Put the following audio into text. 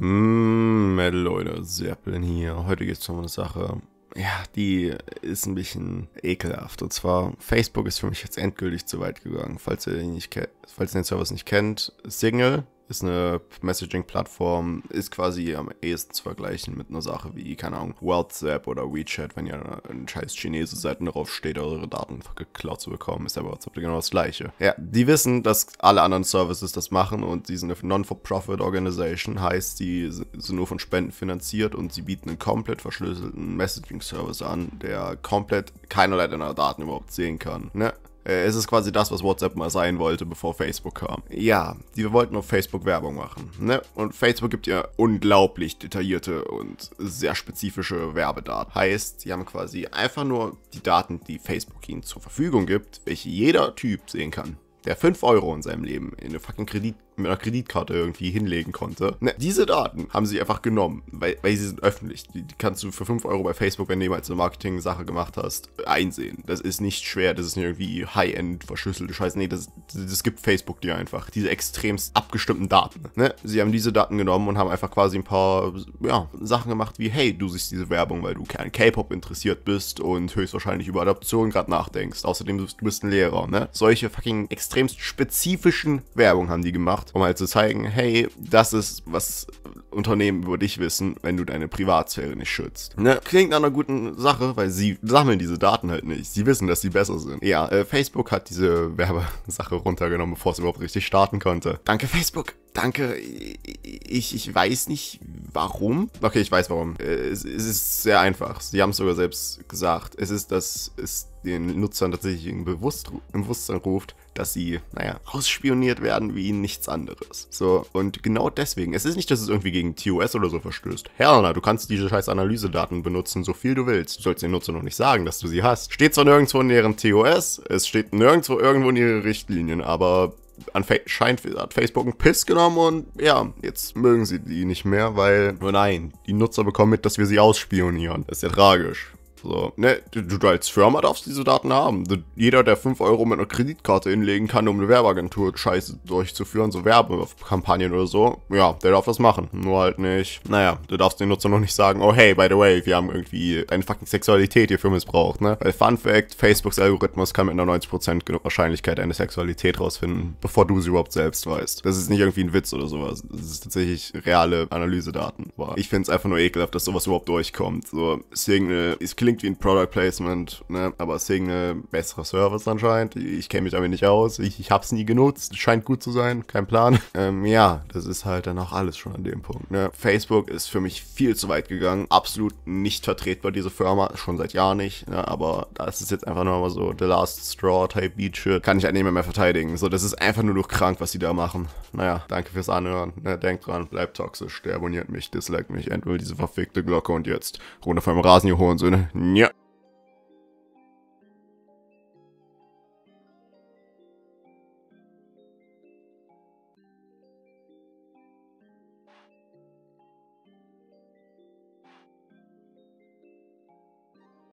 Mmh, Leute, Serpeln hier. Heute geht es um eine Sache. Ja, die ist ein bisschen ekelhaft. Und zwar, Facebook ist für mich jetzt endgültig zu weit gegangen. Falls ihr, nicht, falls ihr den Service nicht kennt, Signal ist eine Messaging-Plattform, ist quasi am ehesten zu vergleichen mit einer Sache wie, keine Ahnung, WhatsApp oder WeChat, wenn ihr ein scheiß Chinese seid und darauf steht, eure Daten geklaut zu bekommen, ist aber WhatsApp genau das gleiche. Ja, die wissen, dass alle anderen Services das machen und die sind eine Non-for-Profit-Organisation, heißt, die sind nur von Spenden finanziert und sie bieten einen komplett verschlüsselten Messaging-Service an, der komplett keinerlei deiner Daten überhaupt sehen kann. Ne? Äh, es ist quasi das, was WhatsApp mal sein wollte, bevor Facebook kam. Ja, die wollten auf Facebook Werbung machen. Ne? Und Facebook gibt ja unglaublich detaillierte und sehr spezifische Werbedaten. Heißt, die haben quasi einfach nur die Daten, die Facebook ihnen zur Verfügung gibt, welche jeder Typ sehen kann der 5 Euro in seinem Leben in eine fucking Kredit mit einer Kreditkarte irgendwie hinlegen konnte. Ne, diese Daten haben sie einfach genommen, weil, weil sie sind öffentlich. Die, die kannst du für 5 Euro bei Facebook, wenn du jemals eine Marketing-Sache gemacht hast, einsehen. Das ist nicht schwer, das ist nicht irgendwie High-End verschlüsselte Scheiße. Nee, das, das gibt Facebook dir einfach. Diese extremst abgestimmten Daten. Ne? Sie haben diese Daten genommen und haben einfach quasi ein paar ja, Sachen gemacht wie, hey, du siehst diese Werbung, weil du kein K-Pop interessiert bist und höchstwahrscheinlich über Adaption gerade nachdenkst. Außerdem, du bist ein Lehrer. Ne? Solche fucking extremst spezifischen Werbung haben die gemacht gemacht, um halt zu zeigen, hey, das ist, was Unternehmen über dich wissen, wenn du deine Privatsphäre nicht schützt. Ne? Klingt nach einer guten Sache, weil sie sammeln diese Daten halt nicht. Sie wissen, dass sie besser sind. Ja, äh, Facebook hat diese Werbesache runtergenommen, bevor es überhaupt richtig starten konnte. Danke, Facebook. Danke, ich, ich weiß nicht warum. Okay, ich weiß warum. Äh, es, es ist sehr einfach. Sie haben es sogar selbst gesagt. Es ist das, ist den Nutzern tatsächlich im, Bewusst im Bewusstsein ruft, dass sie, naja, ausspioniert werden wie nichts anderes. So, und genau deswegen, es ist nicht, dass es irgendwie gegen TOS oder so verstößt. Herrna, du kannst diese scheiß Analysedaten benutzen, so viel du willst. Du sollst den Nutzer noch nicht sagen, dass du sie hast. Steht zwar nirgendwo in ihrem TOS, es steht nirgendwo irgendwo in ihren Richtlinien, aber anscheinend hat Facebook einen Piss genommen und ja, jetzt mögen sie die nicht mehr, weil, oh nein, die Nutzer bekommen mit, dass wir sie ausspionieren. Das ist ja tragisch. So, ne, du, du als Firma darfst diese Daten haben. Du, jeder, der 5 Euro mit einer Kreditkarte hinlegen kann, um eine Werbeagentur Scheiße durchzuführen, so Werbekampagnen oder so, ja, der darf das machen. Nur halt nicht. Naja, du darfst den Nutzer noch nicht sagen, oh hey, by the way, wir haben irgendwie deine fucking Sexualität hierfür missbraucht, ne? Weil Fun Fact, Facebooks Algorithmus kann mit einer 90% Wahrscheinlichkeit eine Sexualität rausfinden, bevor du sie überhaupt selbst weißt. Das ist nicht irgendwie ein Witz oder sowas. Das ist tatsächlich reale Analysedaten. Aber ich finde es einfach nur ekelhaft, dass sowas überhaupt durchkommt. So, Signal, es klingt klingt wie ein Product Placement, ne? aber Signal, besserer Service anscheinend. Ich kenne mich damit nicht aus. Ich, ich habe es nie genutzt. Scheint gut zu sein. Kein Plan. Ähm, ja, das ist halt dann auch alles schon an dem Punkt. Ne? Facebook ist für mich viel zu weit gegangen. Absolut nicht vertretbar, diese Firma. Schon seit Jahren nicht. Ne? Aber das ist jetzt einfach nur mal so The Last Straw Type Beat Shit. Kann ich halt nicht mehr, mehr verteidigen. So, das ist einfach nur noch krank, was die da machen. Naja, danke fürs Anhören. Ne? Denkt dran, bleibt toxisch. Der abonniert mich, disliked mich, entweder diese verfickte Glocke und jetzt runter vom Rasen, ihr Hohensöhne. Нет.